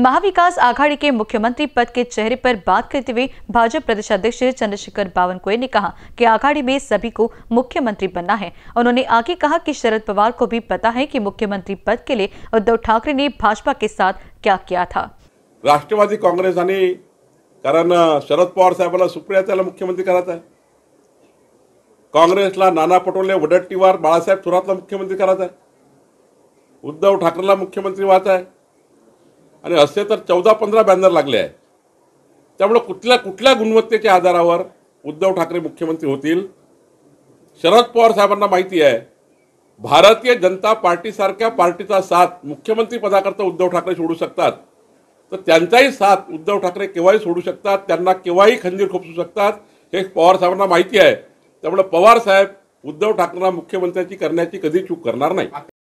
महाविकास आघाड़ी के मुख्यमंत्री पद के चेहरे पर बात करते हुए भाजपा प्रदेश अध्यक्ष चंद्रशेखर बावनकुए ने कहा कि आघाड़ी में सभी को मुख्यमंत्री बनना है उन्होंने आगे कहा कि शरद पवार को भी पता है कि मुख्यमंत्री पद के लिए उद्धव ठाकरे ने भाजपा के साथ क्या किया था राष्ट्रवादी कांग्रेस आणि कारण शरद पवार साहब सुप्रिया मुख्यमंत्री कराता है कांग्रेस नाना पटोले वडट्टीवार बाहब थोरत मुख्यमंत्री कराता है उद्धव ठाकरे मुख्यमंत्री व्हायचा है आणि असे तर चौदा पंधरा बॅनर लागले आहे त्यामुळे कुठल्या कुठल्या गुणवत्तेच्या आधारावर उद्धव ठाकरे मुख्यमंत्री होतील शरद पवार साहेबांना माहिती आहे भारतीय जनता पार्टीसारख्या पार्टीचा साथ मुख्यमंत्री पदाकरता उद्धव ठाकरे सोडू शकतात तर त्यांचाही साथ उद्धव ठाकरे केव्हाही सोडू शकतात त्यांना केव्हाही खंदीर खोपसू शकतात हे पवार साहेबांना माहिती आहे त्यामुळे पवार साहेब उद्धव ठाकरेंना मुख्यमंत्र्यांची करण्याची कधी चूक करणार नाही